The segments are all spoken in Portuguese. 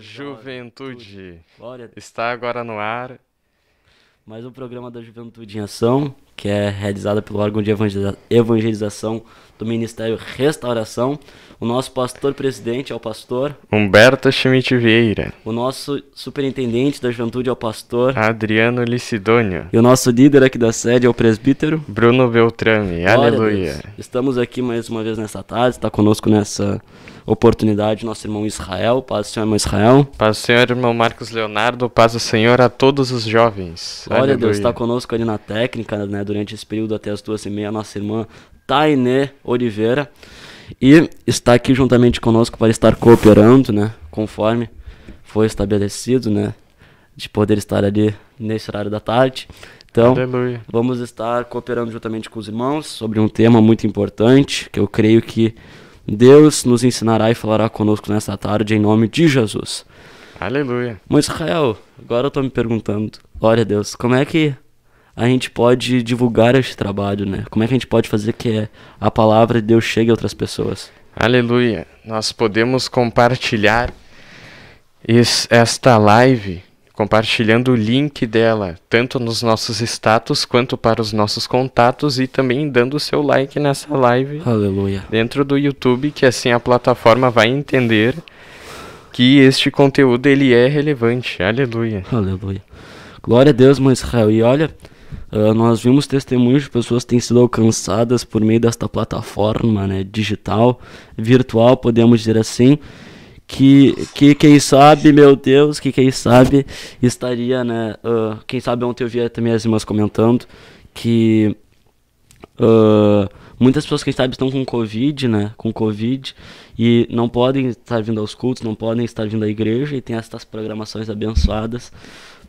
Juventude. Glória. Está agora no ar. Mais um programa da Juventude em Ação, que é realizado pelo órgão de evangelização do Ministério Restauração. O nosso pastor-presidente é o pastor Humberto Schmidt Vieira. O nosso superintendente da Juventude é o pastor Adriano Licidônio. E o nosso líder aqui da sede é o presbítero Bruno Beltrame. Aleluia. Estamos aqui mais uma vez nessa tarde, está conosco nessa oportunidade, nosso irmão Israel. Paz do Senhor, irmão Israel. Paz do Senhor, irmão Marcos Leonardo. Paz do Senhor a todos os jovens. Glória a Deus, está conosco ali na técnica, né? Durante esse período até as duas e meia, nossa irmã Tainé Oliveira. E está aqui juntamente conosco para estar cooperando, né? Conforme foi estabelecido, né? De poder estar ali nesse horário da tarde. Então, Aleluia. vamos estar cooperando juntamente com os irmãos sobre um tema muito importante que eu creio que Deus nos ensinará e falará conosco nesta tarde, em nome de Jesus. Aleluia. Mas Israel, agora eu estou me perguntando, olha Deus, como é que a gente pode divulgar este trabalho, né? Como é que a gente pode fazer que a palavra de Deus chegue a outras pessoas? Aleluia. Nós podemos compartilhar esta live compartilhando o link dela, tanto nos nossos status quanto para os nossos contatos e também dando o seu like nessa live. Aleluia. Dentro do YouTube, que assim a plataforma vai entender que este conteúdo ele é relevante. Aleluia. Aleluia. Glória a Deus, mãe Israel. E olha, uh, nós vimos testemunhos de pessoas que têm sido alcançadas por meio desta plataforma né, digital, virtual, podemos dizer assim que, que quem sabe, meu Deus, que quem sabe estaria, né? Uh, quem sabe ontem eu via também as irmãs comentando que uh, muitas pessoas, quem sabe, estão com Covid, né? Com Covid e não podem estar vindo aos cultos, não podem estar vindo à igreja e tem essas programações abençoadas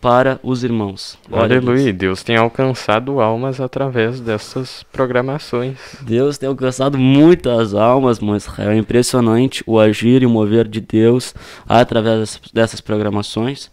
para os irmãos. Aleluia, Deus tem alcançado almas através dessas programações. Deus tem alcançado muitas almas, mas é impressionante o agir e o mover de Deus através dessas programações.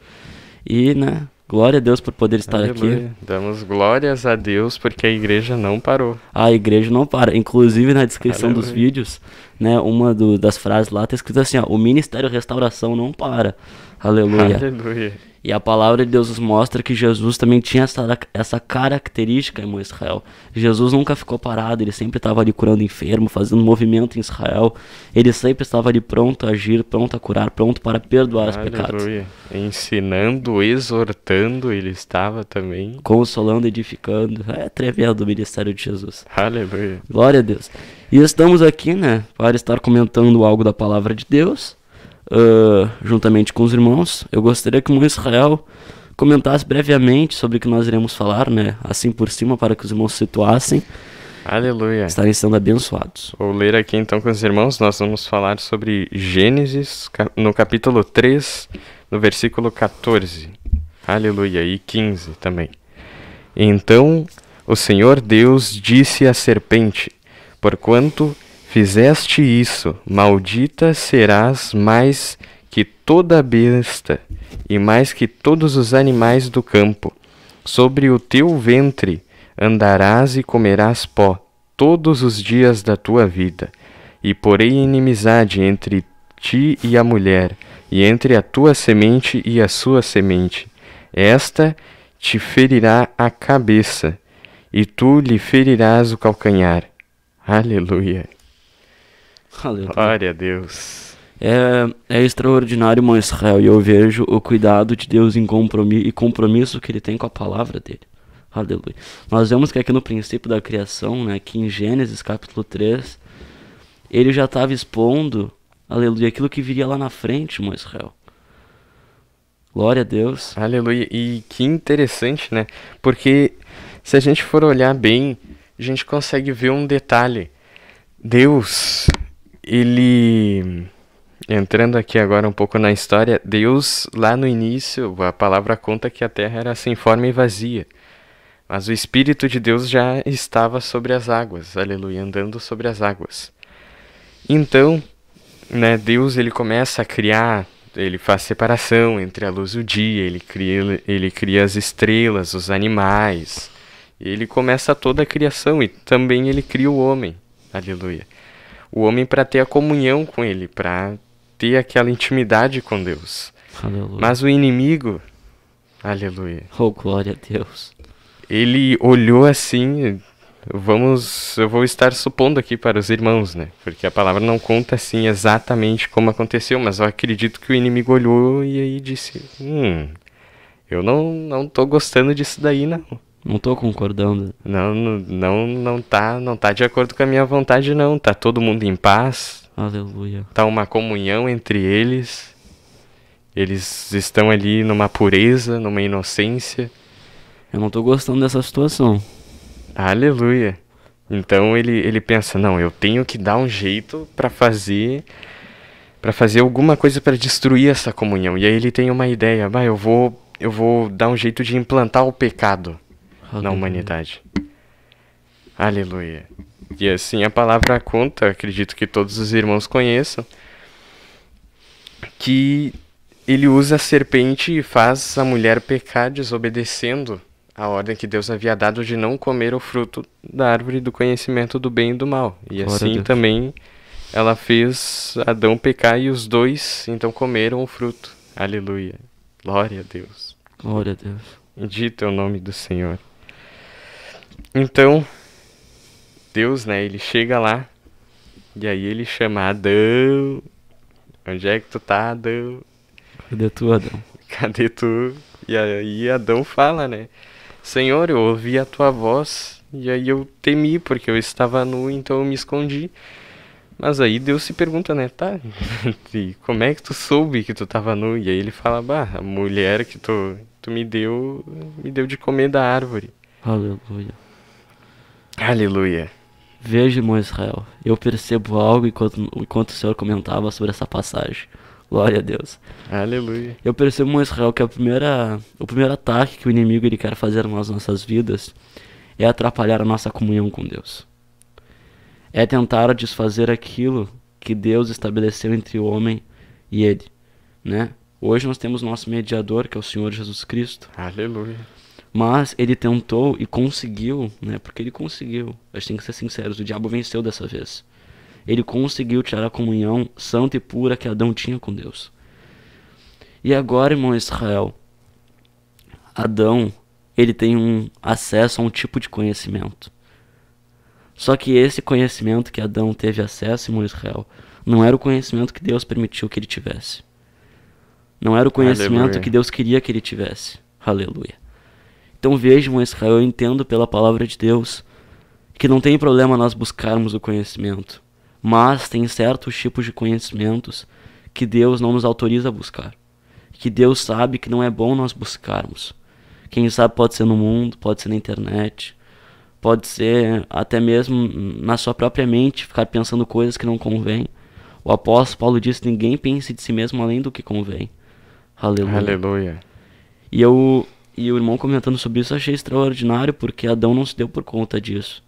E, né, glória a Deus por poder estar Aleluia. aqui. Damos glórias a Deus porque a igreja não parou. A igreja não para, inclusive na descrição Aleluia. dos vídeos, né, uma do, das frases lá está escrito assim, ó, o ministério restauração não para. Aleluia. Aleluia. E a palavra de Deus nos mostra que Jesus também tinha essa, essa característica em Israel. Jesus nunca ficou parado, ele sempre estava ali curando enfermo, fazendo movimento em Israel. Ele sempre estava ali pronto a agir, pronto a curar, pronto para perdoar Aleluia. os pecados. Ensinando, exortando, ele estava também. Consolando, edificando. É tremendo o ministério de Jesus. Aleluia. Glória a Deus. E estamos aqui, né, para estar comentando algo da palavra de Deus uh, juntamente com os irmãos. Eu gostaria que o Israel comentasse brevemente sobre o que nós iremos falar, né? Assim por cima, para que os irmãos se situassem. Aleluia. Estarem sendo abençoados. Vou ler aqui então com os irmãos, nós vamos falar sobre Gênesis, no capítulo 3, no versículo 14. Aleluia. E 15 também. Então o Senhor Deus disse à serpente: Porquanto Fizeste isso, maldita serás mais que toda besta e mais que todos os animais do campo. Sobre o teu ventre andarás e comerás pó todos os dias da tua vida. E porei inimizade entre ti e a mulher, e entre a tua semente e a sua semente. Esta te ferirá a cabeça, e tu lhe ferirás o calcanhar. Aleluia. Aleluia. Glória a Deus. É, é extraordinário, irmão Israel, e eu vejo o cuidado de Deus em compromisso, e compromisso que ele tem com a palavra dele. Aleluia. Nós vemos que aqui no princípio da criação, né, que em Gênesis capítulo 3, ele já estava expondo, aleluia, aquilo que viria lá na frente, irmão Israel. Glória a Deus. Aleluia. E que interessante, né? Porque se a gente for olhar bem, a gente consegue ver um detalhe. Deus, ele entrando aqui agora um pouco na história, Deus lá no início, a palavra conta que a terra era sem forma e vazia. Mas o espírito de Deus já estava sobre as águas, aleluia, andando sobre as águas. Então, né, Deus ele começa a criar, ele faz separação entre a luz e o dia, ele cria, ele cria as estrelas, os animais. Ele começa toda a criação e também ele cria o homem. Aleluia o homem para ter a comunhão com ele, para ter aquela intimidade com Deus. Aleluia. Mas o inimigo, aleluia. Oh, glória a Deus. Ele olhou assim, vamos, eu vou estar supondo aqui para os irmãos, né? Porque a palavra não conta assim exatamente como aconteceu, mas eu acredito que o inimigo olhou e aí disse: "Hum, eu não não tô gostando disso daí não". Não tô concordando. Não, não, não tá, não tá de acordo com a minha vontade não. Tá todo mundo em paz. Aleluia. Tá uma comunhão entre eles. Eles estão ali numa pureza, numa inocência. Eu não tô gostando dessa situação. Aleluia. Então ele, ele pensa, não, eu tenho que dar um jeito para fazer para fazer alguma coisa para destruir essa comunhão. E aí ele tem uma ideia, vai, eu vou eu vou dar um jeito de implantar o pecado. Aleluia. na humanidade. Aleluia. E assim a palavra conta, acredito que todos os irmãos conheçam, que ele usa a serpente e faz a mulher pecar desobedecendo a ordem que Deus havia dado de não comer o fruto da árvore do conhecimento do bem e do mal. E Glória assim também ela fez Adão pecar e os dois então comeram o fruto. Aleluia. Glória a Deus. Glória a Deus. Dito é o nome do Senhor. Então, Deus, né, ele chega lá e aí ele chama Adão. Onde é que tu tá, Adão? Cadê tu, Adão? Cadê tu? E aí Adão fala, né? Senhor, eu ouvi a tua voz e aí eu temi porque eu estava nu, então eu me escondi. Mas aí Deus se pergunta, né? Tá, e como é que tu soube que tu estava nu? E aí ele fala, bah, a mulher que tu, tu me deu, me deu de comer da árvore. Aleluia. Aleluia. Veja, irmão Israel, eu percebo algo enquanto, enquanto o Senhor comentava sobre essa passagem. Glória a Deus. Aleluia. Eu percebo, irmão Israel, que a primeira, o primeiro ataque que o inimigo ele quer fazer nas nossas vidas é atrapalhar a nossa comunhão com Deus. É tentar desfazer aquilo que Deus estabeleceu entre o homem e ele, né? Hoje nós temos nosso mediador, que é o Senhor Jesus Cristo. Aleluia. Mas ele tentou e conseguiu, né? Porque ele conseguiu. A gente tem que ser sinceros, o diabo venceu dessa vez. Ele conseguiu tirar a comunhão santa e pura que Adão tinha com Deus. E agora, irmão Israel, Adão, ele tem um acesso a um tipo de conhecimento. Só que esse conhecimento que Adão teve acesso, irmão Israel, não era o conhecimento que Deus permitiu que ele tivesse. Não era o conhecimento Aleluia. que Deus queria que ele tivesse. Aleluia. Então vejam, Israel, eu entendo pela palavra de Deus que não tem problema nós buscarmos o conhecimento, mas tem certos tipos de conhecimentos que Deus não nos autoriza a buscar, que Deus sabe que não é bom nós buscarmos. Quem sabe pode ser no mundo, pode ser na internet, pode ser até mesmo na sua própria mente ficar pensando coisas que não convém. O apóstolo Paulo disse: ninguém pense de si mesmo além do que convém. Aleluia. Aleluia. E eu e o irmão comentando sobre isso, achei extraordinário, porque Adão não se deu por conta disso.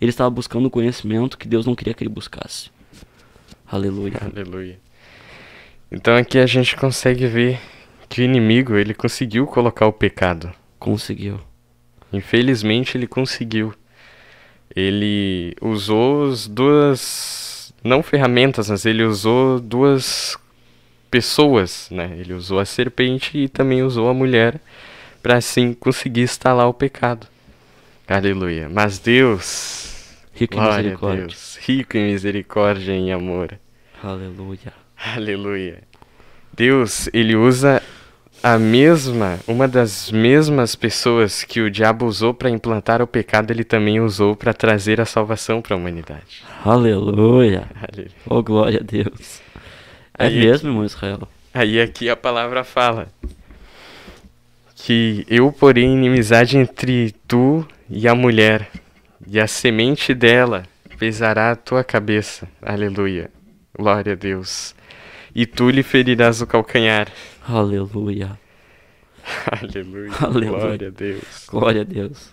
Ele estava buscando conhecimento que Deus não queria que ele buscasse. Aleluia. Aleluia. Então aqui a gente consegue ver que o inimigo, ele conseguiu colocar o pecado. Conseguiu. Infelizmente ele conseguiu. Ele usou as duas não ferramentas, mas ele usou duas pessoas, né? Ele usou a serpente e também usou a mulher para assim conseguir instalar o pecado. Aleluia. Mas Deus, rico em misericórdia, Deus, rico em misericórdia e amor. Aleluia. Aleluia. Deus, ele usa a mesma, uma das mesmas pessoas que o diabo usou para implantar o pecado, ele também usou para trazer a salvação para a humanidade. Aleluia. Aleluia. Oh glória a Deus. É aí mesmo, irmão Israel. Aí aqui a palavra fala: que eu porei inimizade entre tu e a mulher, e a semente dela pesará a tua cabeça. Aleluia. Glória a Deus. E tu lhe ferirás o calcanhar. Aleluia. Aleluia. Aleluia. Glória a Deus. Glória a Deus.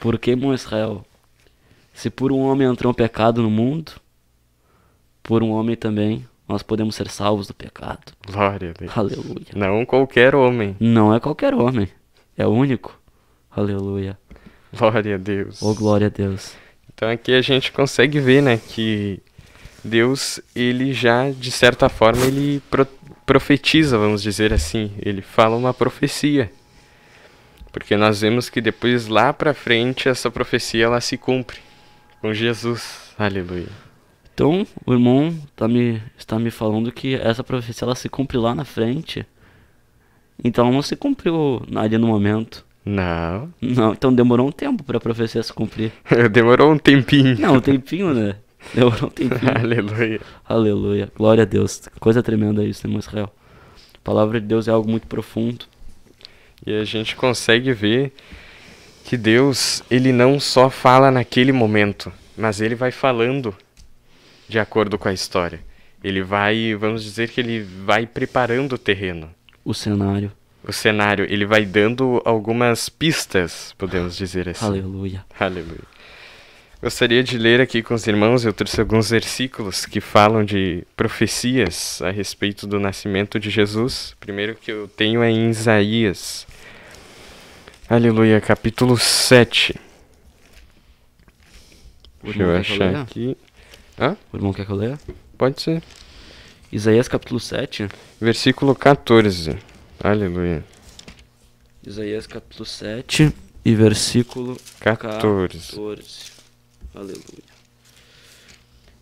Porque, meu Israel, se por um homem entrou um pecado no mundo, por um homem também nós podemos ser salvos do pecado. Glória a Deus. Aleluia. Não qualquer homem. Não é qualquer homem. É o único. Aleluia. Glória a Deus. Oh, glória a Deus. Então aqui a gente consegue ver, né, que Deus, ele já, de certa forma, ele pro profetiza, vamos dizer assim. Ele fala uma profecia. Porque nós vemos que depois, lá pra frente, essa profecia, ela se cumpre. Com Jesus. Aleluia. Então, o irmão tá me, está me falando que essa profecia ela se cumpre lá na frente. Então, não se cumpriu ali no momento. Não. Não, então demorou um tempo para a profecia se cumprir. demorou um tempinho. Não, um tempinho, né? Demorou um tempinho. Aleluia. Aleluia. Glória a Deus. Coisa tremenda isso, né, irmão Israel. A palavra de Deus é algo muito profundo. E a gente consegue ver que Deus, ele não só fala naquele momento, mas ele vai falando de acordo com a história. Ele vai, vamos dizer que ele vai preparando o terreno. O cenário. O cenário, ele vai dando algumas pistas, podemos dizer assim. Aleluia. Aleluia. Gostaria de ler aqui com os irmãos, eu trouxe alguns versículos que falam de profecias a respeito do nascimento de Jesus. Primeiro que eu tenho é em Isaías. Aleluia, capítulo 7. Deixa eu achar aqui. Hã? O irmão quer que eu leia? Pode ser. Isaías capítulo 7. Versículo 14. Aleluia. Isaías capítulo 7 e versículo 14. 14. Aleluia.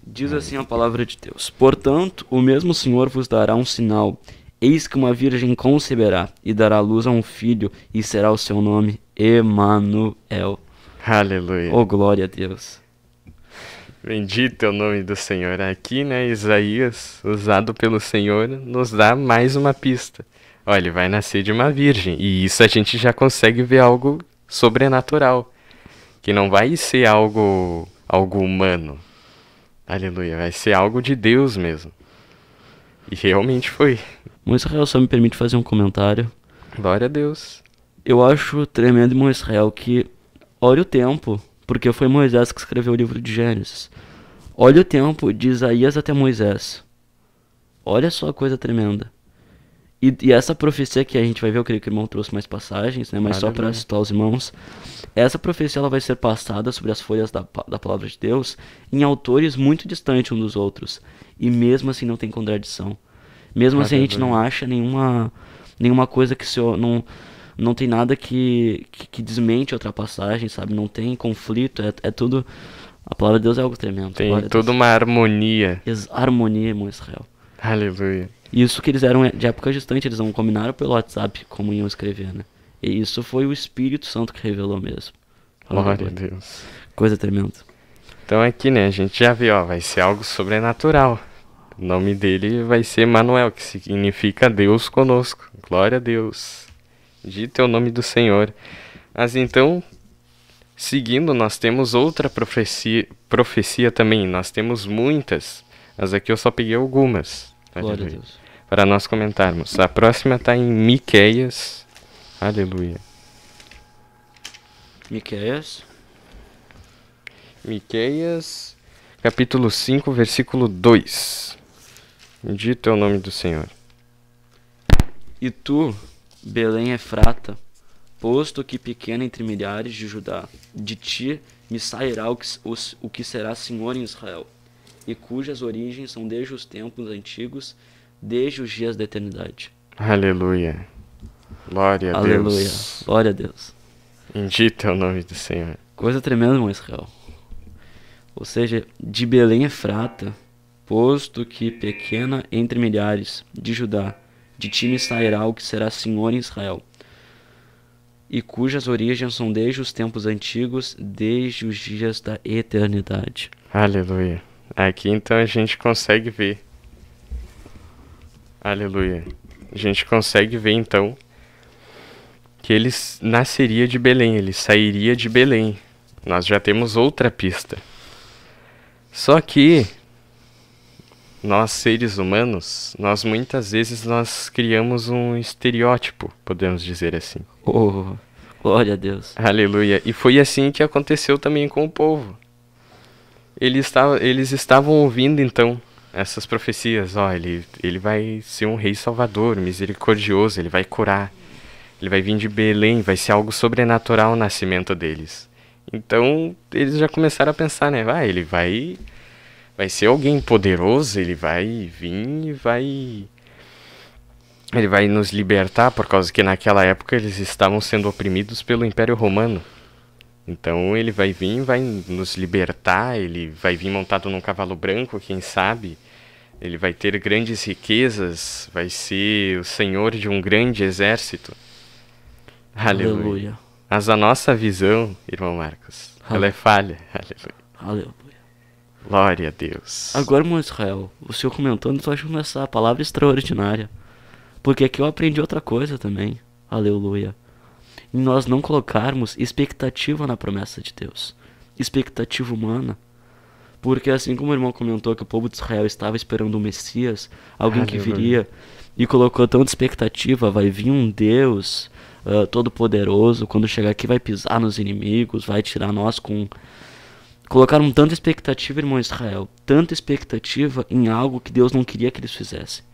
Diz assim a palavra de Deus: Portanto, o mesmo Senhor vos dará um sinal. Eis que uma virgem conceberá e dará luz a um filho, e será o seu nome Emanuel. Aleluia. Oh, glória a Deus. Bendito é o nome do Senhor. Aqui, né, Isaías, usado pelo Senhor, nos dá mais uma pista. Olha, ele vai nascer de uma virgem. E isso a gente já consegue ver algo sobrenatural. Que não vai ser algo, algo humano. Aleluia. Vai ser algo de Deus mesmo. E realmente foi. Moisés Israel só me permite fazer um comentário. Glória a Deus. Eu acho tremendo Moisés Israel que, olha o tempo, porque foi Moisés que escreveu o livro de Gênesis. Olha o tempo de Isaías até Moisés. Olha só a coisa tremenda. E, e, essa profecia que a gente vai ver, eu creio que o irmão trouxe mais passagens, né? Mas Maravilha. só para citar os irmãos. Essa profecia ela vai ser passada sobre as folhas da, da palavra de Deus em autores muito distantes um dos outros. E mesmo assim não tem contradição. Mesmo Maravilha. assim a gente não acha nenhuma, nenhuma coisa que se não não tem nada que, que, que desmente outra passagem, sabe? Não tem conflito, é, é tudo a palavra de Deus é algo tremendo. Tem toda uma harmonia. Ex harmonia em Israel. Aleluia. Isso que eles eram é, de época distante, eles não combinaram pelo WhatsApp como iam escrever, né? E isso foi o Espírito Santo que revelou mesmo. Glória a Deus. Coisa tremenda. Então aqui, né, a gente já viu, ó, vai ser algo sobrenatural. O nome dele vai ser Manuel, que significa Deus conosco. Glória a Deus. Dito é o nome do Senhor. Mas então, Seguindo, nós temos outra profecia, profecia também. Nós temos muitas. Mas aqui eu só peguei algumas. Aleluia, Deus. Para nós comentarmos. A próxima está em Miqueias. Aleluia. Miqueias. Miqueias, capítulo 5, versículo 2. Dito é o nome do Senhor. E tu, Belém Efrata, posto que pequeno entre milhares de Judá, de ti me sairá o que, o, o que será senhor em Israel, e cujas origens são desde os tempos antigos, desde os dias da eternidade. Aleluia. Glória a Aleluia. Deus. Glória a Deus. Bendito é o nome do Senhor. Coisa tremenda, irmão Israel. Ou seja, de Belém Efrata, é posto que pequena entre milhares de Judá, de ti me sairá o que será senhor em Israel e cujas origens são desde os tempos antigos, desde os dias da eternidade. Aleluia. Aqui então a gente consegue ver. Aleluia. A gente consegue ver então que ele nasceria de Belém, ele sairia de Belém. Nós já temos outra pista. Só que nós seres humanos, nós muitas vezes nós criamos um estereótipo, podemos dizer assim. Oh, glória a Deus. Aleluia. E foi assim que aconteceu também com o povo. Eles estavam, eles estavam ouvindo então essas profecias. Ó, ele, ele vai ser um rei salvador, misericordioso, ele vai curar. Ele vai vir de Belém, vai ser algo sobrenatural o nascimento deles. Então, eles já começaram a pensar, né? Ah, ele vai vai ser alguém poderoso, ele vai vir e vai ele vai nos libertar por causa que naquela época eles estavam sendo oprimidos pelo Império Romano. Então ele vai vir, vai nos libertar, ele vai vir montado num cavalo branco, quem sabe. Ele vai ter grandes riquezas, vai ser o senhor de um grande exército. Aleluia. Aleluia. Mas a nossa visão, irmão Marcos, Aleluia. ela é falha. Aleluia. Aleluia. Glória a Deus. Agora, irmão Israel, o senhor comentando, então tu acha é essa palavra extraordinária. Porque aqui eu aprendi outra coisa também. Aleluia. Em nós não colocarmos expectativa na promessa de Deus, expectativa humana. Porque assim como o irmão comentou que o povo de Israel estava esperando o Messias, alguém que viria e colocou tanta expectativa, vai vir um Deus uh, ah, todo poderoso, quando chegar aqui vai pisar nos inimigos, vai tirar nós com colocaram tanta expectativa, irmão Israel, tanta expectativa em algo que Deus não queria que eles fizessem.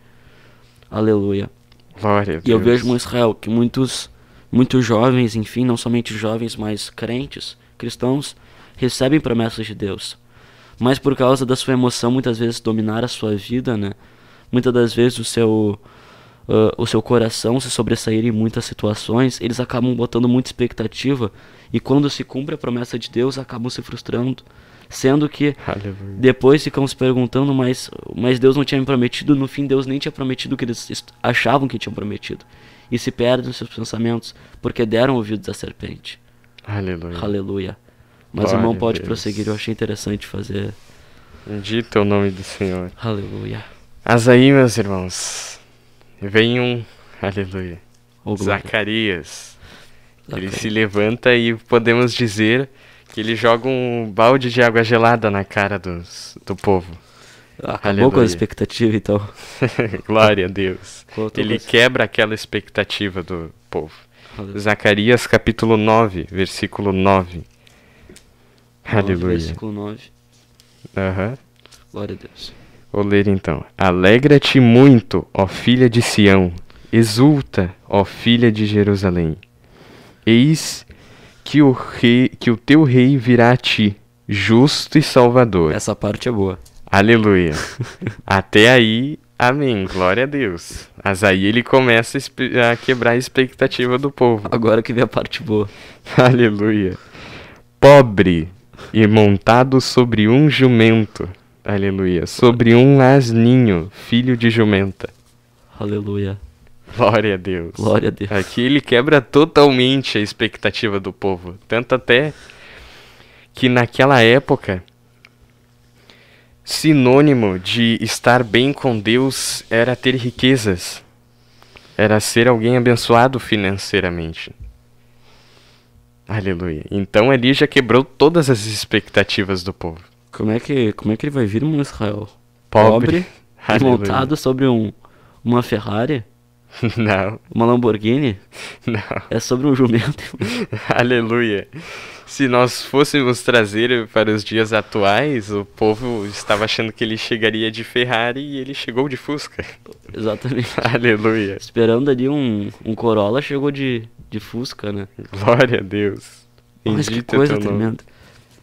Aleluia. Glória e eu vejo no Israel que muitos, muitos jovens, enfim, não somente jovens, mas crentes, cristãos, recebem promessas de Deus. Mas por causa da sua emoção muitas vezes dominar a sua vida, né? Muitas das vezes o seu uh, o seu coração se sobressair em muitas situações, eles acabam botando muita expectativa e quando se cumpre a promessa de Deus, acabam se frustrando. Sendo que Aleluia. depois ficam se perguntando, mas, mas Deus não tinha me prometido, no fim Deus nem tinha prometido o que eles achavam que tinham prometido. E se perdem seus pensamentos, porque deram ouvidos à serpente. Aleluia. Aleluia. Mas Glória irmão pode Deus. prosseguir, eu achei interessante fazer. Bendito é o nome do Senhor. Aleluia. Mas aí, meus irmãos, venham, aleluia, oh, Zacarias ele se levanta e podemos dizer que ele joga um balde de água gelada na cara dos, do povo. Ah, acabou Aleluia. com a expectativa, então. Glória a Deus. Ele coisa? quebra aquela expectativa do povo. Aleluia. Zacarias capítulo 9, versículo 9. 9 Aleluia. Versículo 9. Uhum. Glória a Deus. Vou ler então. Alegra-te muito, ó filha de Sião. Exulta, ó filha de Jerusalém. Eis que o rei, que o teu rei virá a ti, justo e salvador. Essa parte é boa. Aleluia. Até aí, amém. Glória a Deus. Mas aí ele começa a quebrar a expectativa do povo. Agora que vem a parte boa. Aleluia. Pobre e montado sobre um jumento. Aleluia. Sobre um asninho, filho de jumenta. Aleluia. Glória a Deus. Glória a Deus. Aqui ele quebra totalmente a expectativa do povo. Tanto até que naquela época, sinônimo de estar bem com Deus era ter riquezas, era ser alguém abençoado financeiramente. Aleluia. Então ele já quebrou todas as expectativas do povo. Como é que, como é que ele vai vir um Israel pobre, pobre montado sobre um, uma Ferrari? Não. Uma Lamborghini? Não. É sobre um jumento. Aleluia. Se nós fôssemos trazer para os dias atuais, o povo estava achando que ele chegaria de Ferrari e ele chegou de Fusca. Exatamente. Aleluia. Esperando ali um, um Corolla, chegou de, de Fusca, né? Glória a Deus. Mas que é coisa tremenda.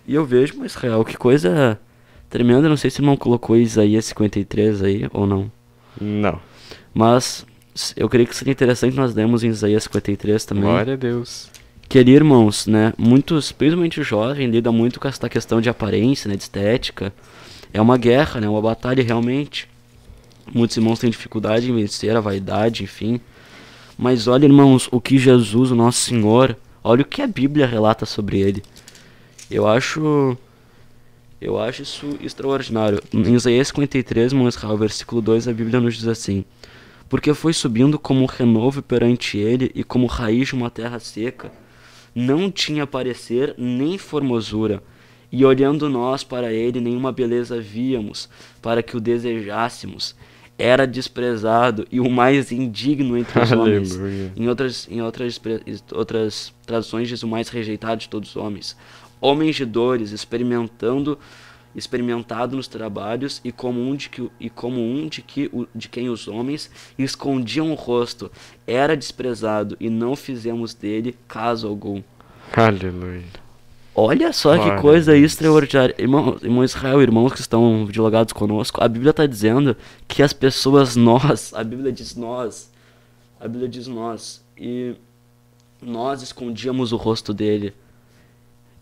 E eu vejo, mas real, que coisa tremenda. Não sei se o irmão colocou Isaías é 53 aí ou não. Não. Mas eu creio que seria interessante nós lemos em Isaías 53 também. Glória a Deus. Que ali, irmãos, né, muitos, principalmente o jovem, lida muito com essa questão de aparência, né, de estética. É uma guerra, né, uma batalha realmente. Muitos irmãos têm dificuldade em vencer a vaidade, enfim. Mas olha, irmãos, o que Jesus, o nosso Senhor, olha o que a Bíblia relata sobre ele. Eu acho eu acho isso extraordinário. Em Isaías 53, irmão Israel, versículo 2, a Bíblia nos diz assim: porque foi subindo como um renovo perante ele e como raiz de uma terra seca. Não tinha parecer nem formosura, e olhando nós para ele, nenhuma beleza víamos, para que o desejássemos. Era desprezado e o mais indigno entre os homens. em outras, em outras, outras traduções diz o mais rejeitado de todos os homens. Homens de dores, experimentando experimentado nos trabalhos e como um de que, e como um de, que, de quem os homens escondiam o rosto, era desprezado e não fizemos dele caso algum. Aleluia. Olha só Glória que coisa extraordinária. Irmão, irmão Israel, irmãos que estão dialogados conosco, a Bíblia está dizendo que as pessoas, nós, a Bíblia diz nós, a Bíblia diz nós, e nós escondíamos o rosto dele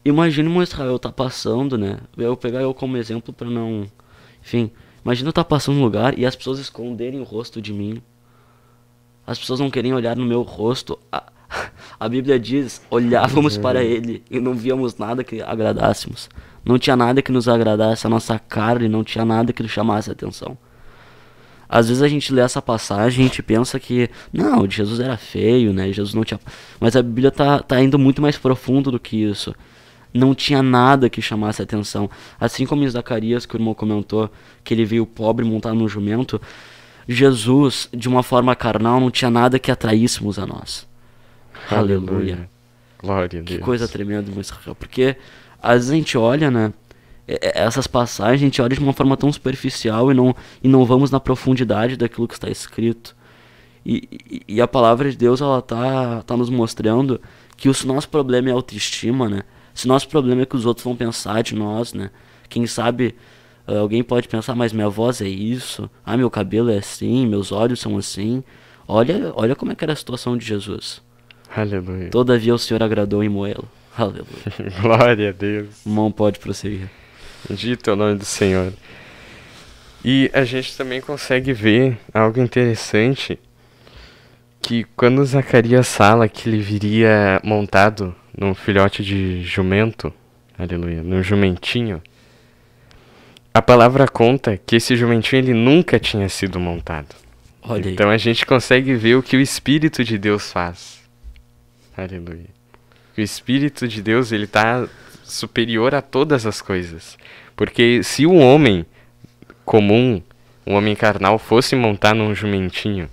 imagina o Israel tá passando, né? Eu vou pegar eu como exemplo para não, enfim, imagina eu tá passando um lugar e as pessoas esconderem o rosto de mim. As pessoas não querem olhar no meu rosto. A, a Bíblia diz: olhávamos para é. ele e não víamos nada que agradássemos. Não tinha nada que nos agradasse a nossa carne, não tinha nada que nos chamasse a atenção. Às vezes a gente lê essa passagem e a gente pensa que, não, Jesus era feio, né? Jesus não tinha. Mas a Bíblia tá, tá indo muito mais profundo do que isso não tinha nada que chamasse atenção. Assim como em Zacarias, que o irmão comentou, que ele veio pobre montar no jumento, Jesus, de uma forma carnal, não tinha nada que atraíssemos a nós. Aleluia. Aleluia. Glória a Deus. Que coisa tremenda, meu Israel. Porque às vezes a gente olha, né? É, é, essas passagens a gente olha de uma forma tão superficial e não, e não vamos na profundidade daquilo que está escrito. E, e, e a palavra de Deus, ela tá, tá nos mostrando que o nosso problema é autoestima, né? Se nosso problema é que os outros vão pensar de nós, né? Quem sabe ah, alguém pode pensar, mas minha voz é isso, ah, meu cabelo é assim, meus olhos são assim. Olha, olha como é que era a situação de Jesus. Aleluia. Todavia o Senhor agradou em Moelo. Aleluia. Glória a Deus. Mão pode prosseguir. Dito é o nome do Senhor. E a gente também consegue ver algo interessante que quando Zacarias fala que ele viria montado num filhote de jumento, aleluia, num jumentinho, a palavra conta que esse jumentinho ele nunca tinha sido montado. Olha então a gente consegue ver o que o Espírito de Deus faz. Aleluia. O Espírito de Deus ele está superior a todas as coisas, porque se um homem comum, um homem carnal fosse montar num jumentinho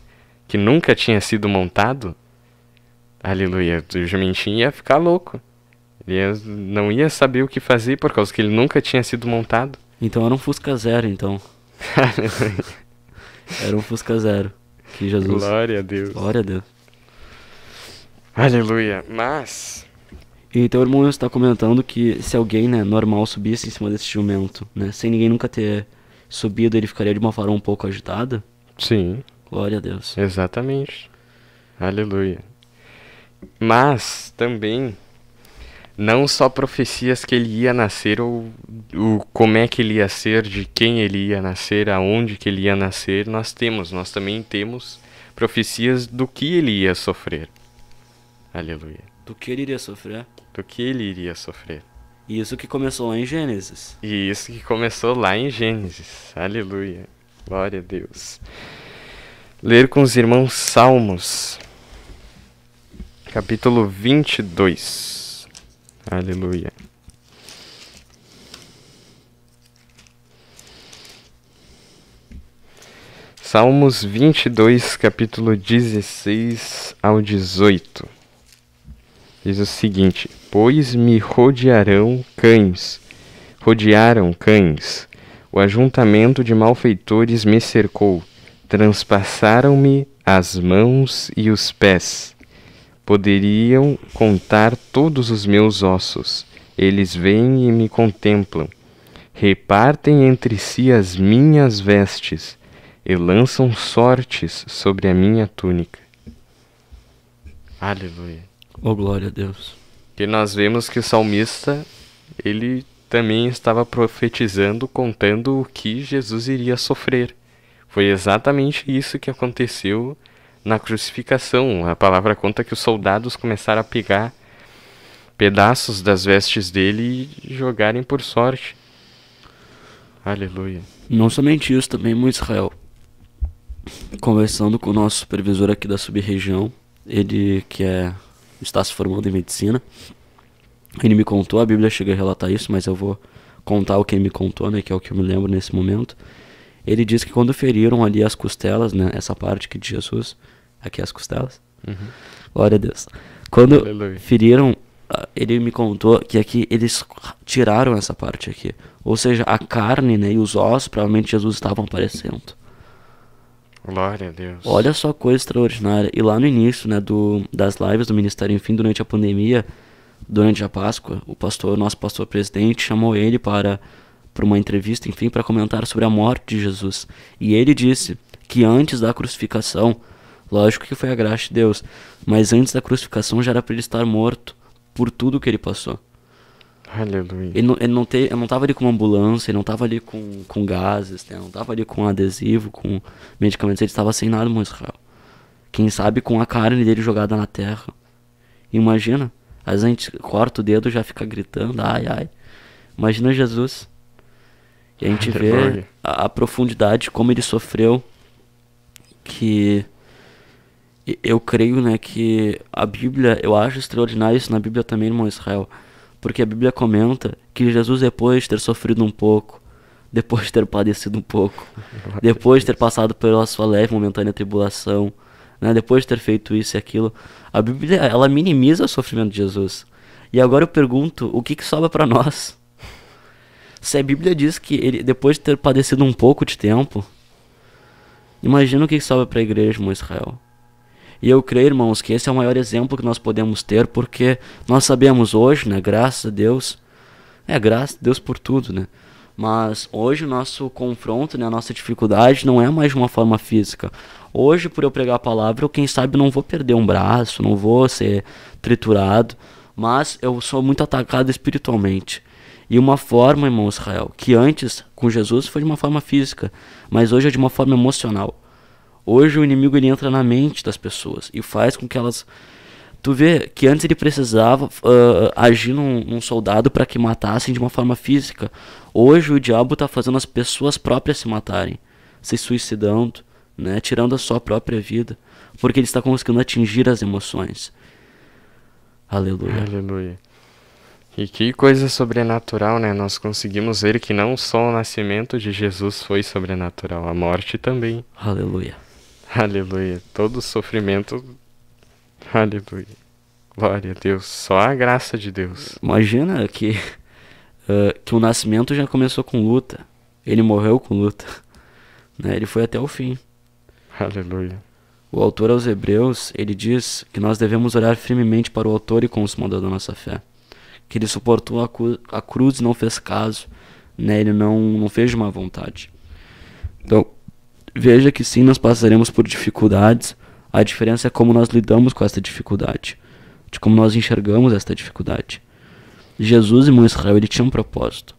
que nunca tinha sido montado, Aleluia. O jumentinho ia ficar louco. Ele ia, não ia saber o que fazer por causa que ele nunca tinha sido montado. Então era um Fusca Zero, então. era um Fusca Zero. Que Jesus. Glória a Deus. Glória a Deus. Aleluia. Mas. Então o irmão está comentando que se alguém, né, normal subisse em cima desse jumento, né, sem ninguém nunca ter subido, ele ficaria de uma forma um pouco agitada? Sim. Glória a Deus. Exatamente. Aleluia. Mas também não só profecias que ele ia nascer ou o como é que ele ia ser, de quem ele ia nascer, aonde que ele ia nascer, nós temos, nós também temos profecias do que ele ia sofrer. Aleluia. Do que ele iria sofrer? Do que ele iria sofrer. E isso que começou lá em Gênesis. E isso que começou lá em Gênesis. Aleluia. Glória a Deus. Ler com os irmãos Salmos capítulo 22. Aleluia. Salmos 22, capítulo 16 ao 18. Diz o seguinte: Pois me rodearão cães, rodearam cães, o ajuntamento de malfeitores me cercou, transpassaram-me as mãos e os pés. Poderiam contar todos os meus ossos. Eles vêm e me contemplam. Repartem entre si as minhas vestes e lançam sortes sobre a minha túnica. Aleluia. Oh, glória a Deus. Que nós vemos que o salmista, ele também estava profetizando, contando o que Jesus iria sofrer. Foi exatamente isso que aconteceu na crucificação. A palavra conta que os soldados começaram a pegar pedaços das vestes dele e jogarem por sorte. Aleluia. Não somente isso, também muito Israel. Conversando com o nosso supervisor aqui da sub-região, ele que é, está se formando em medicina, ele me contou, a Bíblia chega a relatar isso, mas eu vou contar o que ele me contou, né, que é o que eu me lembro nesse momento ele diz que quando feriram ali as costelas, né? Essa parte aqui de Jesus, aqui as costelas. Uhum. Glória a Deus. Quando Aleluia. feriram, ah, ele me contou que aqui eles tiraram essa parte aqui. Ou seja, a carne né, e os ossos, provavelmente Jesus estavam aparecendo. Glória a Deus. Olha só coisa extraordinária. E lá no início né, do, das lives do Ministério Enfim, durante a pandemia, durante a Páscoa, o pastor, nosso pastor presidente, chamou ele para para uma entrevista, enfim, para comentar sobre a morte de Jesus. E ele disse que antes da crucificação, lógico que foi a graça de Deus, mas antes da crucificação já era para ele estar morto por tudo que ele passou. Aleluia. Ele não, estava ele não tava ali com uma ambulância, ele não estava ali com, com gases, né? não estava ali com adesivo, com medicamentos, ele estava sem nada no Israel. Quem sabe com a carne dele jogada na terra. Imagina, a gente corta o dedo já fica gritando, ai ai. Imagina Jesus. E a gente é vê a, a profundidade, como ele sofreu, que eu creio, né, que a Bíblia, eu acho extraordinário isso na Bíblia também, irmão Israel, porque a Bíblia comenta que Jesus depois de ter sofrido um pouco, depois de ter padecido um pouco, depois de ter passado pela sua leve momentânea tribulação, né, depois de ter feito isso e aquilo, a Bíblia, ela minimiza o sofrimento de Jesus. E agora eu pergunto, o que que sobra para nós? Se a Bíblia diz que ele, depois de ter padecido um pouco de tempo, imagina o que sobra para a igreja, irmão Israel. E eu creio, irmãos, que esse é o maior exemplo que nós podemos ter, porque nós sabemos hoje, né, graças a Deus, é graças a Deus por tudo, né? Mas hoje o nosso confronto, né, a nossa dificuldade não é mais de uma forma física. Hoje, por eu pregar a palavra, eu, quem sabe, não vou perder um braço, não vou ser triturado, mas eu sou muito atacado espiritualmente. E uma forma, irmão Israel, que antes com Jesus foi de uma forma física, mas hoje é de uma forma emocional. Hoje o inimigo ele entra na mente das pessoas e faz com que elas Tu vê que antes ele precisava uh, agir num, num soldado para que matassem de uma forma física. Hoje o diabo está fazendo as pessoas próprias se matarem, se suicidando, né, tirando a sua própria vida, porque ele está conseguindo atingir as emoções. Aleluia. Aleluia. E que coisa sobrenatural, né? Nós conseguimos ver que não só o nascimento de Jesus foi sobrenatural, a morte também. Aleluia. Aleluia. Todo sofrimento. Aleluia. Glória a Deus. Só a graça de Deus. Imagina que, uh, que o nascimento já começou com luta. Ele morreu com luta. Né? Ele foi até o fim. Aleluia. O autor aos Hebreus, ele diz que nós devemos olhar firmemente para o autor e consumador da nossa fé que ele suportou a, a cruz não fez caso, né? Ele não, não fez de má vontade. Então, veja que sim, nós passaremos por dificuldades. A diferença é como nós lidamos com essa dificuldade, de como nós enxergamos esta dificuldade. Jesus e Israel, ele tinha um propósito.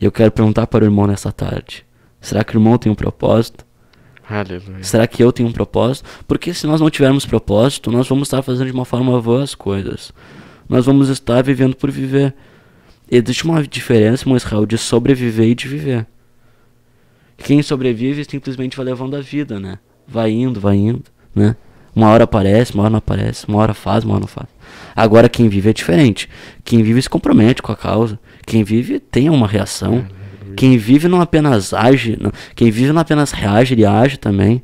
E eu quero perguntar para o irmão nessa tarde: será que o irmão tem um propósito? Aleluia. Será que eu tenho um propósito? Porque se nós não tivermos propósito, nós vamos estar fazendo de uma forma vã as coisas nós vamos estar vivendo por viver. Existe uma diferença, Israel, de sobreviver e de viver. Quem sobrevive simplesmente vai levando a vida, né? Vai indo, vai indo, né? Uma hora aparece, uma hora não aparece, uma hora faz, uma hora não faz. Agora quem vive é diferente. Quem vive se compromete com a causa. Quem vive tem uma reação. É, quem vive não apenas age, não. quem vive não apenas reage, ele age também.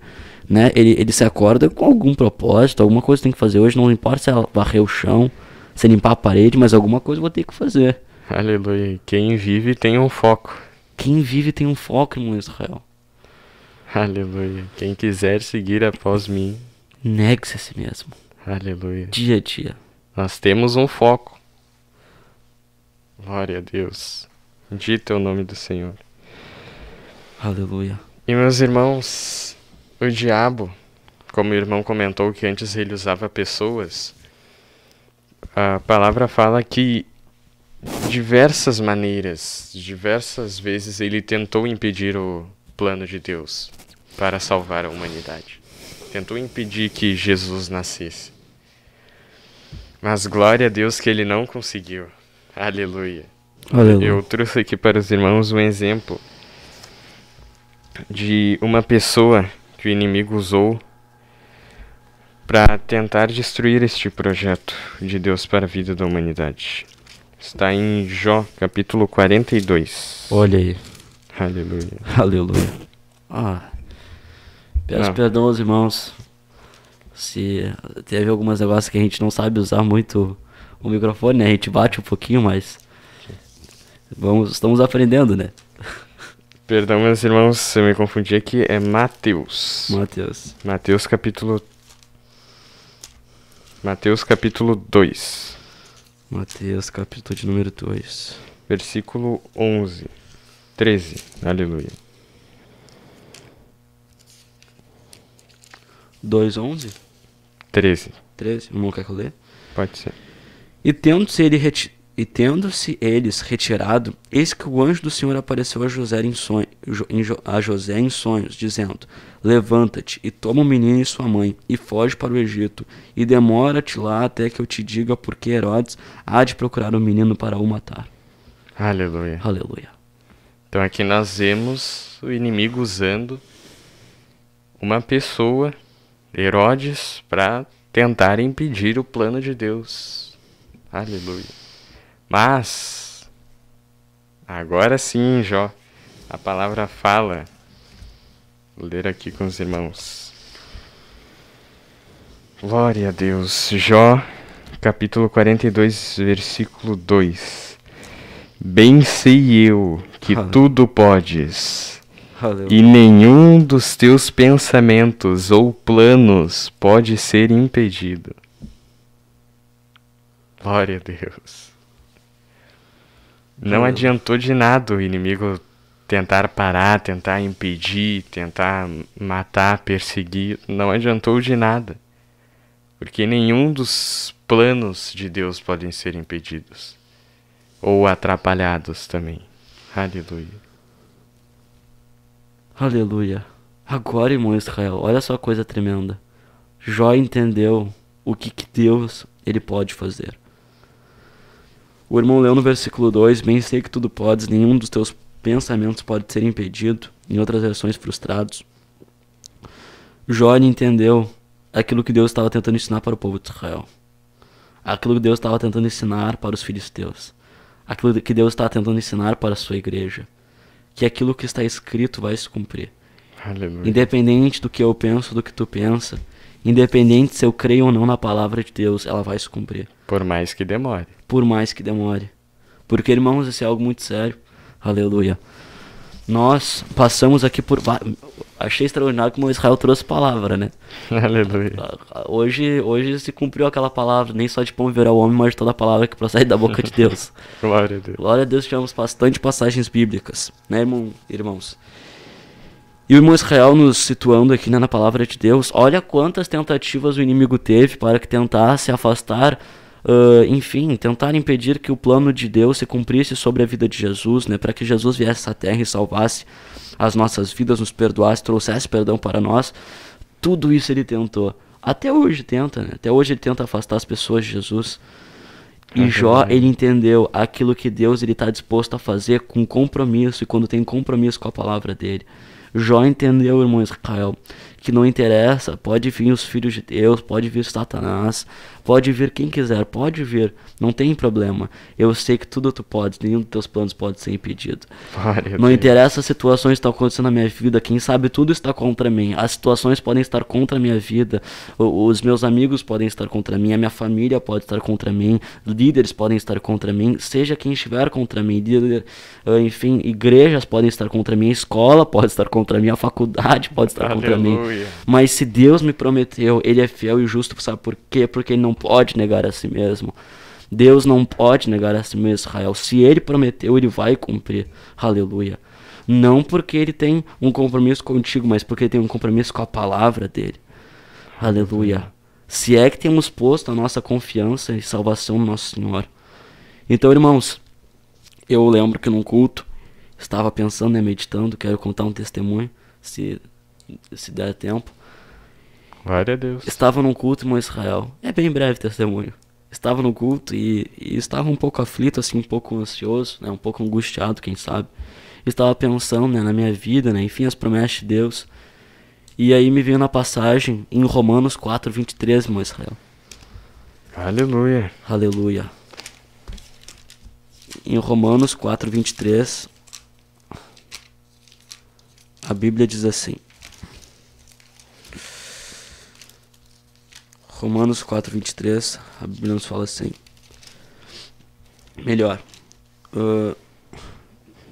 Né? Ele, ele se acorda com algum propósito, alguma coisa tem que fazer hoje, não importa se é varrer o chão, se limpar a parede, mas alguma coisa eu vou ter que fazer. Aleluia. Quem vive tem um foco. Quem vive tem um foco, irmão Israel. Aleluia. Quem quiser seguir após mim, negue-se a si mesmo. Aleluia. Dia a dia. Nós temos um foco. Glória a Deus. Dito é o nome do Senhor. Aleluia. E meus irmãos, o diabo, como o irmão comentou que antes ele usava pessoas, a palavra fala que diversas maneiras, diversas vezes ele tentou impedir o plano de Deus para salvar a humanidade. Tentou impedir que Jesus nascesse. Mas glória a Deus que ele não conseguiu. Aleluia. Aleluia. Eu trouxe aqui para os irmãos um exemplo de uma pessoa que o inimigo usou para tentar destruir este projeto de Deus para a vida da humanidade. Está em Jó, capítulo 42. Olha aí. Aleluia. Aleluia. Ah, peço não. perdão aos irmãos se teve algumas negócios que a gente não sabe usar muito o microfone, né? A gente bate um pouquinho, mas vamos, estamos aprendendo, né? Perdão, meus irmãos, eu me confundi aqui, é Mateus. Mateus. Mateus capítulo 3. Mateus capítulo 2. Mateus capítulo de número 2. Versículo 11. 13. Aleluia. 2, 11? 13. 13. Irmão, quer que eu lê? Pode ser. E tendo-se ele, reti e tendo-se eles retirado, eis que o anjo do Senhor apareceu a José em, sonho, a José em sonhos, dizendo: Levanta-te e toma o menino e sua mãe, e foge para o Egito, e demora-te lá até que eu te diga porque Herodes há de procurar o menino para o matar. Aleluia. Aleluia. Então aqui nós vemos o inimigo usando uma pessoa, Herodes, para tentar impedir o plano de Deus. Aleluia. Mas, agora sim, Jó, a palavra fala. Vou ler aqui com os irmãos. Glória a Deus. Jó, capítulo 42, versículo 2. Bem sei eu que Aleluia. tudo podes, Aleluia. e nenhum dos teus pensamentos ou planos pode ser impedido. Glória a Deus. Não adiantou de nada o inimigo tentar parar, tentar impedir, tentar matar, perseguir. Não adiantou de nada. Porque nenhum dos planos de Deus podem ser impedidos ou atrapalhados também. Aleluia. Aleluia. Agora, irmão Israel, olha só a coisa tremenda. Jó entendeu o que, que Deus ele pode fazer. O irmão leu no versículo 2: Bem sei que tudo podes, nenhum dos teus pensamentos pode ser impedido, em outras versões, frustrados. Jó entendeu aquilo que Deus estava tentando ensinar para o povo de Israel, aquilo que Deus estava tentando ensinar para os filisteus, aquilo que Deus está tentando ensinar para a sua igreja, que aquilo que está escrito vai se cumprir. Aleluia. Independente do que eu penso, do que tu pensa, independente se eu creio ou não na palavra de Deus, ela vai se cumprir. Por mais que demore. Por mais que demore. Porque, irmãos, isso é algo muito sério. Aleluia. Nós passamos aqui por. Achei extraordinário como Israel trouxe palavra, né? Aleluia. Hoje, hoje se cumpriu aquela palavra, nem só de pão virar o homem, mas de toda a palavra que procede da boca de Deus. Glória a Deus. Glória a Deus, tivemos bastante passagens bíblicas, né, irmão, irmãos? E o irmão Israel nos situando aqui né, na palavra de Deus, olha quantas tentativas o inimigo teve para que tentasse afastar uh, enfim, tentar impedir que o plano de Deus se cumprisse sobre a vida de Jesus, né, para que Jesus viesse à terra e salvasse as nossas vidas, nos perdoasse, trouxesse perdão para nós. Tudo isso ele tentou. Até hoje tenta, né? Até hoje ele tenta afastar as pessoas de Jesus. E ah, Jó, ele entendeu aquilo que Deus ele está disposto a fazer com compromisso e quando tem compromisso com a palavra dele. Jó entendeu, irmão Israel, que não interessa, pode vir os filhos de Deus, pode vir Satanás, pode vir quem quiser, pode vir, não tem problema. Eu sei que tudo tu podes, nenhum dos teus planos pode ser impedido. não interessa as situações que estão acontecendo na minha vida, quem sabe tudo está contra mim, as situações podem estar contra a minha vida, os meus amigos podem estar contra mim, a minha família pode estar contra mim, líderes podem estar contra mim, seja quem estiver contra mim, líder, enfim, igrejas podem estar contra mim, escola pode estar contra contra mim, a faculdade pode estar Aleluia. contra mim. Mas se Deus me prometeu, Ele é fiel e justo, sabe por quê? Porque Ele não pode negar a si mesmo. Deus não pode negar a si mesmo, Israel. Se Ele prometeu, Ele vai cumprir. Aleluia. Não porque Ele tem um compromisso contigo, mas porque Ele tem um compromisso com a palavra dEle. Aleluia. Se é que temos posto a nossa confiança e salvação no nosso Senhor. Então, irmãos, eu lembro que num culto estava pensando, né, meditando, quero contar um testemunho, se, se der tempo. Glória a Deus. Estava num culto em Israel. É bem breve testemunho. Estava no culto e, e, estava um pouco aflito, assim, um pouco ansioso, né, um pouco angustiado, quem sabe. Estava pensando né, na minha vida, né, enfim, as promessas de Deus. E aí me veio na passagem em Romanos 4, 23, irmão Israel. Aleluia. Aleluia. Em Romanos 4, 23, a Bíblia diz assim. Romanos 23, a Bíblia nos fala assim. Melhor. Uh, ah,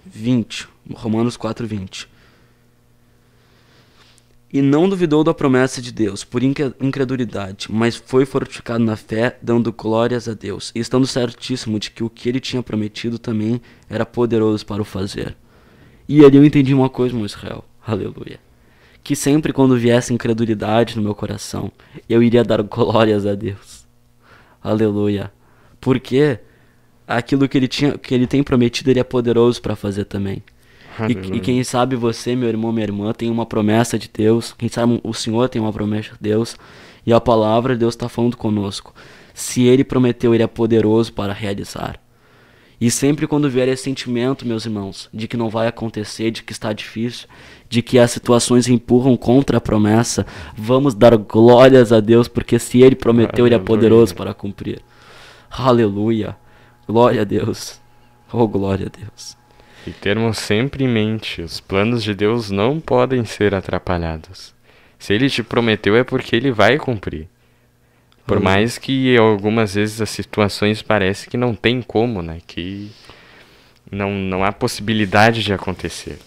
20, Romanos 20. E não duvidou da promessa de Deus por incredulidade, mas foi fortificado na fé, dando glórias a Deus, e estando certíssimo de que o que ele tinha prometido também era poderoso para o fazer. E ali eu entendi uma coisa, meu Israel. Aleluia. Que sempre quando viesse incredulidade no meu coração, eu iria dar glórias a Deus. Aleluia. Porque aquilo que ele, tinha, que ele tem prometido, ele é poderoso para fazer também. E, e, quem sabe você, meu irmão, minha irmã, tem uma promessa de Deus. Quem sabe o Senhor tem uma promessa de Deus. E a palavra de Deus está falando conosco. Se ele prometeu, ele é poderoso para realizar. E sempre quando vier esse sentimento, meus irmãos, de que não vai acontecer, de que está difícil, de que as situações empurram contra a promessa, vamos dar glórias a Deus, porque se Ele prometeu, Ele é poderoso para cumprir. Aleluia! Glória a Deus! Oh, glória a Deus! E termos sempre em mente: os planos de Deus não podem ser atrapalhados. Se Ele te prometeu, é porque Ele vai cumprir. Por uhum. mais que algumas vezes as situações parece que não tem como, né? Que não, não há possibilidade de acontecer.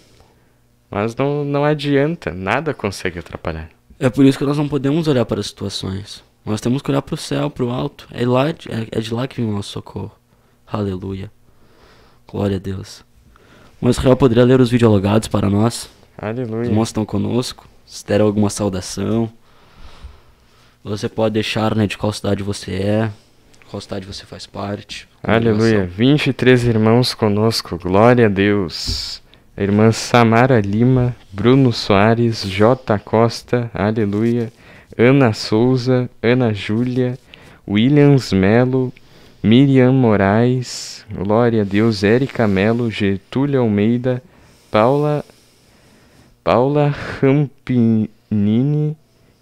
Mas não, não adianta, nada consegue atrapalhar. É por isso que nós não podemos olhar para as situações. Nós temos que olhar para o céu, para o alto. É, lá, é, é de lá que vem o nosso socorro. Aleluia. Glória a Deus. O Israel poderia ler os videologados para nós? Aleluia. Os irmãos estão conosco. Se deram alguma saudação. Você pode deixar né, de qual cidade você é, qual cidade você faz parte. Aleluia. 23 irmãos conosco, glória a Deus. A irmã Samara Lima, Bruno Soares, J. Costa, aleluia. Ana Souza, Ana Júlia, Williams Melo, Miriam Moraes, glória a Deus, Érica Melo, Getúlio Almeida, Paula Paula Rampinini,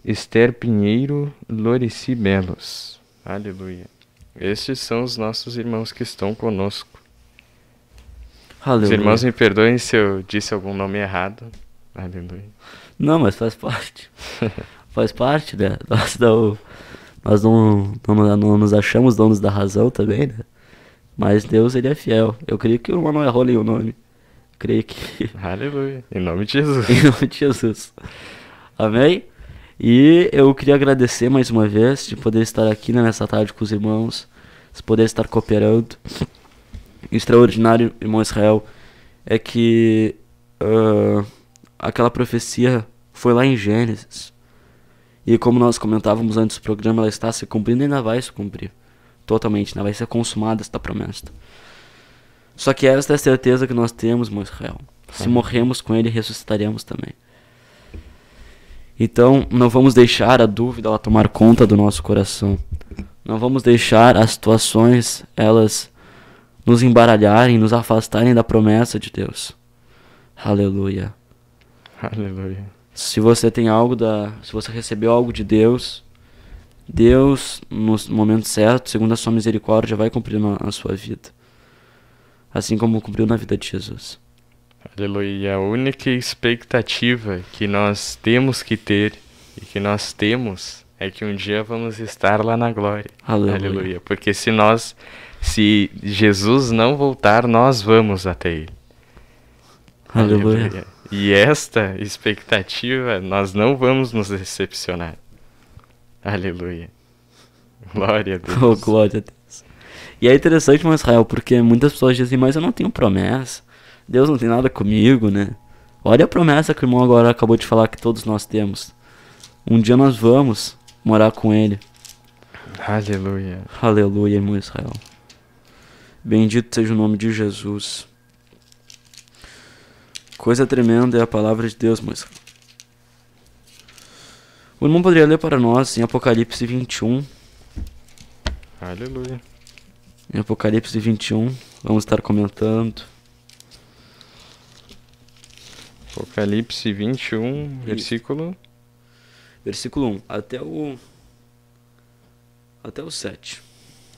Esther Pinheiro, Loreci Belos. Aleluia. Estes são os nossos irmãos que estão conosco. Aleluia. Os irmãos me perdoem se eu disse algum nome errado. Aleluia. Não, mas faz parte. faz parte, né? Nós não, nós não, não, não nos achamos donos da razão também, né? Mas Deus, ele é fiel. Eu creio que o irmão não errou nenhum nome. creio que... Aleluia. Em nome de Jesus. em nome de Jesus. Amém? E eu queria agradecer mais uma vez de poder estar aqui né, nessa tarde com os irmãos, de poder estar cooperando. Extraordinário, irmão Israel, é que uh, aquela profecia foi lá em Gênesis. E como nós comentávamos antes do programa, ela está se cumprindo e ainda vai se cumprir. Totalmente, ainda vai ser consumada esta promessa. Só que esta é a certeza que nós temos, irmão Israel. Se morremos com ele, ressuscitaremos também. Então, não vamos deixar a dúvida ela tomar conta do nosso coração. Não vamos deixar as situações elas nos embaralharem, nos afastarem da promessa de Deus. Aleluia. Aleluia. Se você tem algo da, se você recebeu algo de Deus, Deus no momento certo, segundo a sua misericórdia, vai cumprir na, na sua vida. Assim como cumpriu na vida de Jesus. Aleluia. A única expectativa que nós temos que ter e que nós temos é que um dia vamos estar lá na glória. Aleluia. Aleluia. Porque se nós, se Jesus não voltar, nós vamos até Ele. Aleluia. Aleluia. E esta expectativa nós não vamos nos decepcionar. Aleluia. Glória a Deus. Oh, glória a Deus. E é interessante, meu Israel, porque muitas pessoas dizem, mas eu não tenho promessa. Deus não tem nada comigo, né? Olha a promessa que o irmão agora acabou de falar que todos nós temos. Um dia nós vamos morar com ele. Aleluia. Aleluia, irmão Israel. Bendito seja o nome de Jesus. Coisa tremenda é a palavra de Deus, irmão Israel. O irmão poderia ler para nós em Apocalipse 21. Aleluia. Em Apocalipse 21, vamos estar comentando. Apocalipse 21, Isso. versículo. Versículo 1 até o. Até o 7.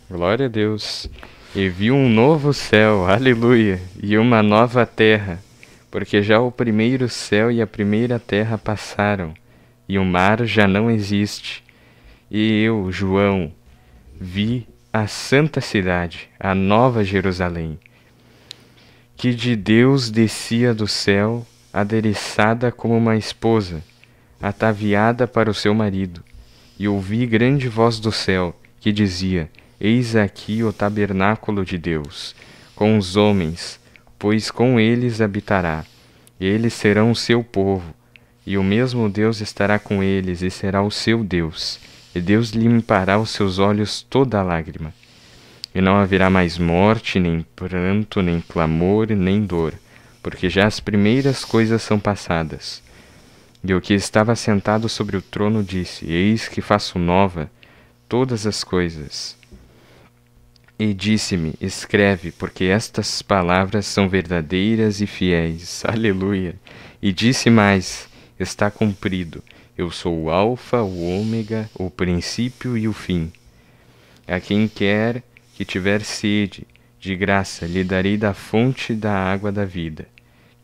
Glória a Deus. E vi um novo céu, aleluia, e uma nova terra, porque já o primeiro céu e a primeira terra passaram, e o mar já não existe. E eu, João, vi a santa cidade, a nova Jerusalém, que de Deus descia do céu adereçada como uma esposa, ataviada para o seu marido. E ouvi grande voz do céu, que dizia: Eis aqui o tabernáculo de Deus, com os homens, pois com eles habitará. Eles serão o seu povo, e o mesmo Deus estará com eles e será o seu Deus. E Deus limpará os seus olhos toda lágrima. E não haverá mais morte, nem pranto, nem clamor, nem dor porque já as primeiras coisas são passadas. E o que estava sentado sobre o trono disse: Eis que faço nova todas as coisas. E disse-me: Escreve, porque estas palavras são verdadeiras e fiéis. Aleluia! E disse mais: Está cumprido. Eu sou o Alfa, o Ômega, o princípio e o fim. A quem quer que tiver sede, de graça lhe darei da fonte da água da vida.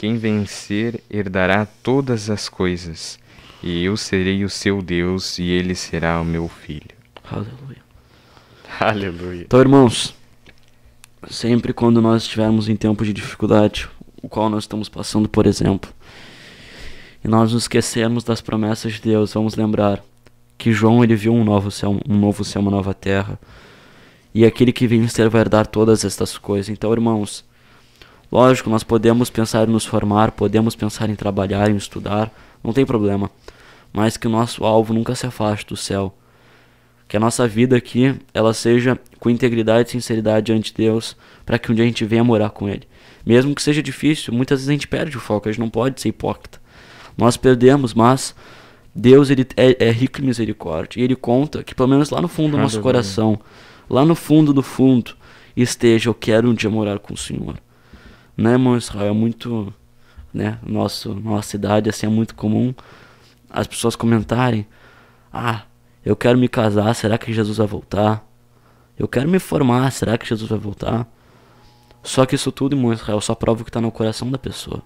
Quem vencer herdará todas as coisas, e eu serei o seu Deus, e ele será o meu filho. Aleluia. Aleluia. Então, irmãos, sempre quando nós estivermos em tempo de dificuldade, o qual nós estamos passando, por exemplo, e nós nos esquecermos das promessas de Deus, vamos lembrar que João ele viu um novo céu, um novo céu, uma nova terra. E aquele que vencer vai herdar todas estas coisas. Então, irmãos, Lógico, nós podemos pensar em nos formar, podemos pensar em trabalhar, em estudar, não tem problema. Mas que o nosso alvo nunca se afaste do céu. Que a nossa vida aqui, ela seja com integridade e sinceridade diante de Deus, para que um dia a gente venha morar com Ele. Mesmo que seja difícil, muitas vezes a gente perde o foco, a gente não pode ser hipócrita. Nós perdemos, mas Deus ele é, é rico em misericórdia. E Ele conta que, pelo menos lá no fundo do nosso coração, lá no fundo do fundo, esteja: Eu quero um dia morar com o Senhor né, irmão Israel? É muito, né, nosso, nossa cidade, assim, é muito comum as pessoas comentarem: Ah, eu quero me casar, será que Jesus vai voltar? Eu quero me formar, será que Jesus vai voltar? Só que isso tudo, irmão Israel, só prova o que está no coração da pessoa.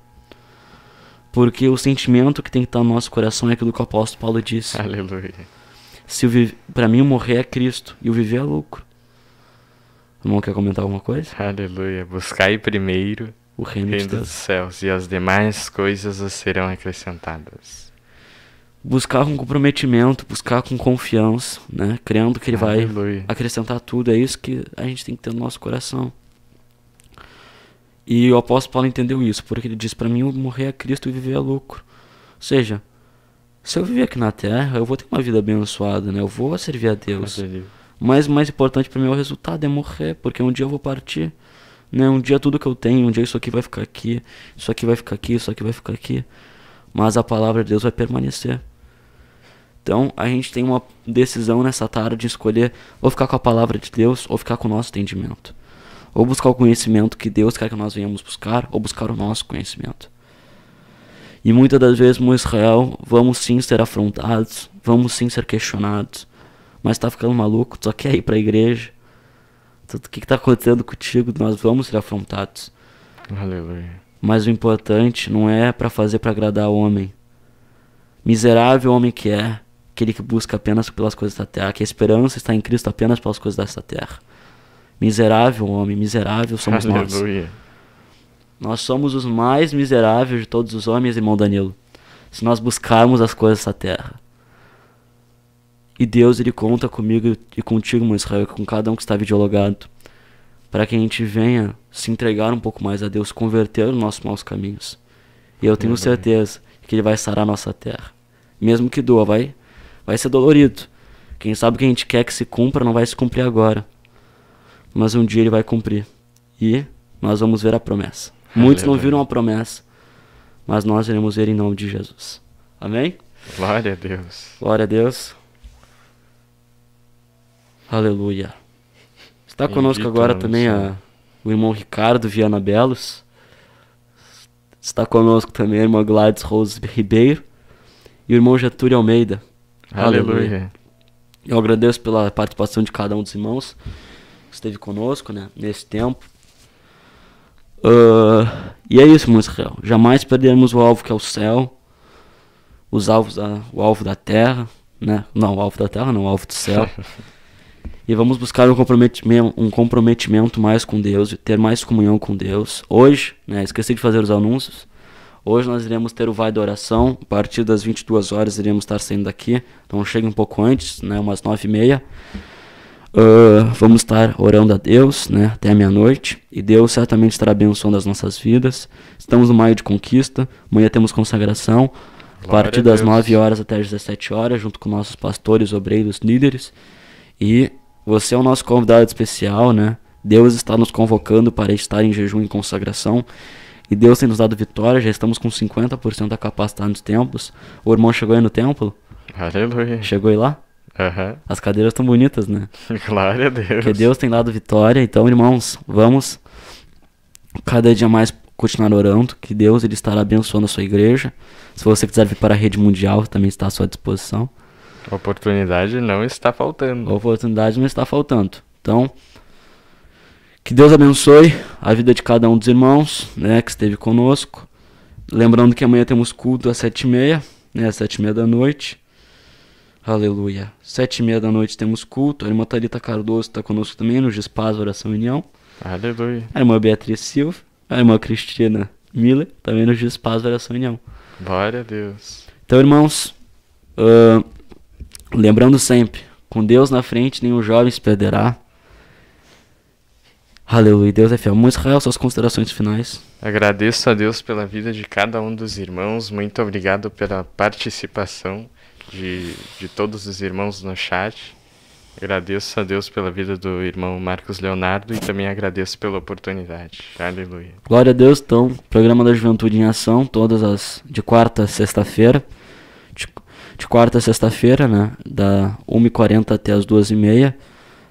Porque o sentimento que tem que estar tá no nosso coração é aquilo que o apóstolo Paulo disse. Aleluia. Se para mim o morrer é Cristo e o viver é lucro. Irmão, quer comentar alguma coisa? Aleluia. Buscai primeiro o reino, reino dos céus e as demais coisas as serão acrescentadas. Buscar com comprometimento, buscar com confiança, né? Crendo que ele Aleluia. vai acrescentar tudo. É isso que a gente tem que ter no nosso coração. E o apóstolo Paulo entendeu isso, porque ele diz para mim morrer a Cristo e viver a lucro. Ou seja, se eu viver aqui na terra, eu vou ter uma vida abençoada, né? Eu vou servir a Deus. Aleluia. Mas mais importante para mim é o resultado, é morrer, porque um dia eu vou partir. Né? Um dia tudo que eu tenho, um dia isso aqui vai ficar aqui, isso aqui vai ficar aqui, isso aqui vai ficar aqui. Mas a palavra de Deus vai permanecer. Então a gente tem uma decisão nessa tarde de escolher ou ficar com a palavra de Deus ou ficar com o nosso entendimento. Ou buscar o conhecimento que Deus quer que nós venhamos buscar, ou buscar o nosso conhecimento. E muitas das vezes no Israel vamos sim ser afrontados, vamos sim ser questionados, mas tá ficando maluco, tu só quer ir pra igreja. Então, o que, que tá acontecendo contigo? Nós vamos ser afrontados. Aleluia. Mas o importante não é para fazer para agradar o homem. Miserável homem que é, aquele que busca apenas pelas coisas da terra, que a esperança está em Cristo apenas pelas coisas desta terra. Miserável homem, miserável somos Aleluia. nós. Nós somos os mais miseráveis de todos os homens, irmão Danilo. Se nós buscarmos as coisas da terra. E Deus, ele conta comigo e contigo, meu Israel, com cada um que está videologado, para que a gente venha se entregar um pouco mais a Deus, converter os nossos maus caminhos. E eu tenho certeza que Ele vai sarar a nossa terra. Mesmo que doa, vai, vai ser dolorido. Quem sabe o que a gente quer que se cumpra não vai se cumprir agora. Mas um dia Ele vai cumprir. E nós vamos ver a promessa. Muitos Aleluia. não viram a promessa, mas nós iremos ver em nome de Jesus. Amém? Glória a Deus. Glória a Deus. Aleluia. Está Bendito conosco é agora também a, o irmão Ricardo Viana Belos. Está conosco também a irmã Gladys Rose Ribeiro e o irmão Getúlio Almeida. Aleluia. Aleluia. Eu agradeço pela participação de cada um dos irmãos que esteve conosco né, nesse tempo. Uh, e é isso, meu Israel. Jamais perderemos o alvo que é o céu, os alvos da, o alvo da terra, né? Não, o alvo da terra, não, o alvo do céu. e vamos buscar um comprometimento, um comprometimento mais com Deus, ter mais comunhão com Deus. Hoje, né, esqueci de fazer os anúncios. Hoje nós iremos ter o Vai da Oração. A partir das 22 horas iremos estar saindo daqui. Então chega um pouco antes, né, umas 9h30. Uh, ah, vamos estar orando a Deus né, até a meia-noite. E Deus certamente estará abençoando as nossas vidas. Estamos no maio de conquista. Amanhã temos consagração. a partir das 9 horas até as 17 horas, junto com nossos pastores, obreiros, líderes. E você é o nosso convidado especial, né? Deus está nos convocando para estar em jejum e consagração. E Deus tem nos dado vitória, já estamos com 50% da capacidade nos templos. O irmão chegou aí no templo? Aleluia. Chegou aí lá? Uhum. As cadeiras estão bonitas, né? Glória a Deus. Que Deus tem dado vitória. Então, irmãos, vamos cada dia mais continuar orando, que Deus ele estará abençoando a sua igreja. Se você quiser vir para a rede mundial, também está à sua disposição. Oportunidade não está faltando. Oportunidade não está faltando. Então, que Deus abençoe a vida de cada um dos irmãos né, que esteve conosco. Lembrando que amanhã temos culto às sete e meia, né, às sete e meia da noite. Aleluia. Sete e meia da noite temos culto. A irmã Thalita Cardoso está conosco também no Gispaz Oração União. Aleluia. A irmã Beatriz Silva. A irmã Cristina Miller também no Gispaz Oração União. Glória a Deus. Então, irmãos, uh, Lembrando sempre, com Deus na frente, nenhum jovem se perderá. Aleluia, Deus é fiel. Muito Israel, suas considerações finais. Agradeço a Deus pela vida de cada um dos irmãos. Muito obrigado pela participação de, de todos os irmãos no chat. Agradeço a Deus pela vida do irmão Marcos Leonardo e também agradeço pela oportunidade. Aleluia. Glória a Deus, então. Programa da Juventude em Ação, todas as de quarta a sexta-feira de quarta a sexta-feira, né? Da 1h40 até as 2h30.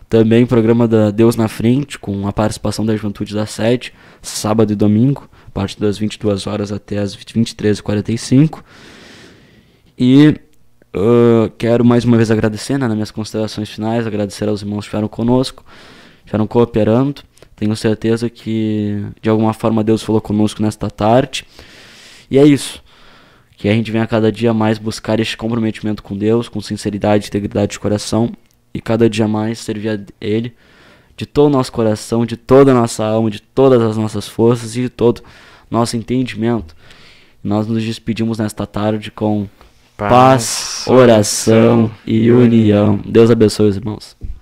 Também programa da Deus na Frente, com a participação da Juventude da Sede, sábado e domingo, a partir das 22 horas até as 23h45. E uh, quero mais uma vez agradecer, né, nas minhas considerações finais, agradecer aos irmãos que estiveram conosco, estiveram cooperando. Tenho certeza que de alguma forma Deus falou conosco nesta tarde. E é isso. Que a gente venha cada dia mais buscar este comprometimento com Deus, com sinceridade, integridade de coração e cada dia mais servir a Ele de todo o nosso coração, de toda a nossa alma, de todas as nossas forças e de todo nosso entendimento. Nós nos despedimos nesta tarde com paz, paz oração e união. Deus abençoe os irmãos.